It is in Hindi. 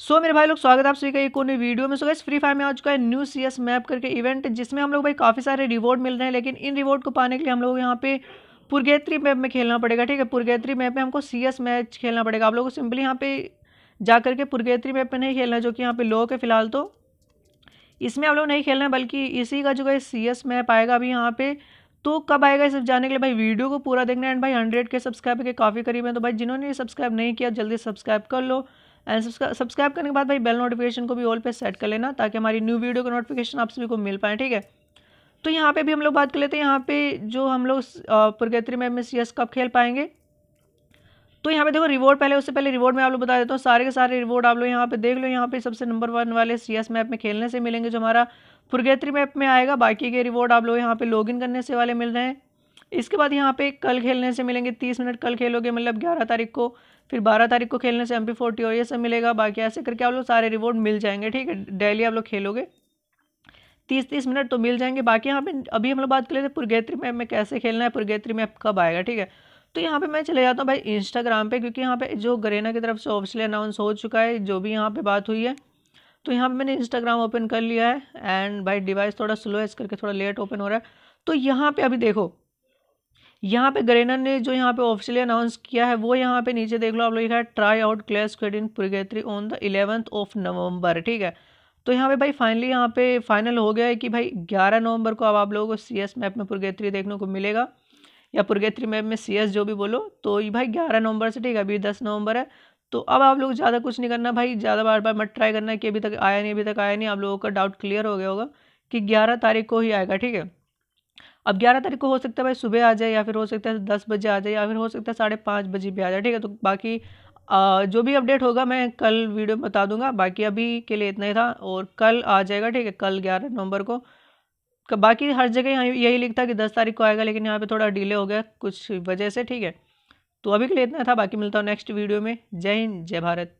सो so, मेरे भाई लोग स्वागत आप सभी का एक और वीडियो में सो गए फ्री फायर में आ चुका है न्यू सी एस मैप करके इवेंट जिसमें हम लोग भाई काफ़ी सारे रिवॉर्ड मिल रहे हैं लेकिन इन रिवॉर्ड को पाने के लिए हम लोग यहाँ पे पुरगेत्री मैप में खेलना पड़ेगा ठीक है पुरगेत्री मैप में हमको सी एस मैच खेलना पड़ेगा आप लोगों को सिंपली यहाँ पे जा करके पुरगेत्री मैप में नहीं खेलना जो कि यहाँ पर लोग है फिलहाल तो इसमें हम लोग नहीं खेलना है बल्कि इसी का जो है सी एस मैप आएगा अभी यहाँ पे तो कब आएगा इस जाने के लिए भाई वीडियो को पूरा देखना एंड भाई हंड्रेड के सब्सक्राइब के काफ़ी करीब है तो भाई जिन्होंने सब्सक्राइब नहीं किया जल्दी सब्सक्राइब कर लो एंड सब्सक्राइब करने के बाद भाई बेल नोटिफिकेशन को भी ऑल पे सेट कर लेना ताकि हमारी न्यू वीडियो का नोटिफिकेशन आप सभी को मिल पाए ठीक है तो यहाँ पे भी हम लोग बात कर लेते हैं यहाँ पे जो हम लोग पुरगेत्री मैप में सी कब खेल पाएंगे तो यहाँ पे देखो रिवॉर्ड पहले उससे पहले रिवॉर्ड में आप लोग बता देता हूँ सारे के सारे रिवॉर्ड आप लोग यहाँ पे देख लो यहाँ पे सबसे नंबर वन वाले सी एस मैप में खेलने से मिलेंगे जो हमारा पुरगेत्री मैप में आएगा बाकी के रिवॉर्ड आप लोग यहाँ पे लॉगिन करने से वाले मिल रहे हैं इसके बाद यहाँ पे कल खेलने से मिलेंगे तीस मिनट कल खेलोगे मतलब ग्यारह तारीख को फिर बारह तारीख को खेलने से एम पी फोर्टी और ये सब मिलेगा बाकी ऐसे करके आप लोग सारे रिवॉर्ड मिल जाएंगे ठीक है डेली आप लोग खेलोगे तीस तीस मिनट तो मिल जाएंगे बाकी यहाँ पे अभी हम लोग बात कर लेते हैं पुरगेत्री मैप में कैसे खेलना है पुरगेत्री मैप कब आएगा ठीक है तो यहाँ पे मैं चले जाता हूँ भाई इंस्टाग्राम पे क्योंकि यहाँ पे जो गरेना की तरफ से ऑफिशियली अनाउंस हो चुका है जो भी यहाँ पे बात हुई है तो यहाँ पे मैंने इंस्टाग्राम ओपन कर लिया है एंड भाई डिवाइस थोड़ा स्लो है इस करके थोड़ा लेट ओपन हो रहा है तो यहाँ पे अभी देखो यहाँ पे ग्रेनर ने जो यहाँ पे ऑफिशियली अनाउंस किया है वो यहाँ पे नीचे देख लो आप लोग लिखा है try out class quid in purgatory on the eleventh of November ठीक है तो यहाँ पे भाई फाइनली यहाँ पे फाइनल हो गया है कि भाई 11 नवंबर को अब आप लोगों को सी एस मैप में पुरगेत्री देखने को मिलेगा या पुरगेत्री मैप में सी एस जो भी बोलो तो ये भाई ग्यारह नवंबर से ठीक है अभी दस नवंबर है तो अब आप लोग ज़्यादा कुछ नहीं करना भाई ज़्यादा बार बार मत ट्राई करना कि अभी तक आया नहीं अभी तक आया नहीं आप लोगों का डाउट क्लियर हो गया होगा कि ग्यारह तारीख को ही आएगा ठीक है अब ग्यारह तारीख को हो सकता है भाई सुबह आ जाए या फिर हो सकता है दस बजे आ जाए या फिर हो सकता है साढ़े पाँच बजे भी आ जाए ठीक है तो बाकी आ, जो भी अपडेट होगा मैं कल वीडियो में बता दूंगा बाकी अभी के लिए इतना ही था और कल आ जाएगा ठीक है कल ग्यारह नवंबर को बाकी हर जगह यही लिखता कि दस तारीख को आएगा लेकिन यहाँ पर थोड़ा डिले हो गया कुछ वजह से ठीक है तो अभी के लिए इतना था बाकी मिलता हूँ नेक्स्ट वीडियो में जय हिंद जय भारत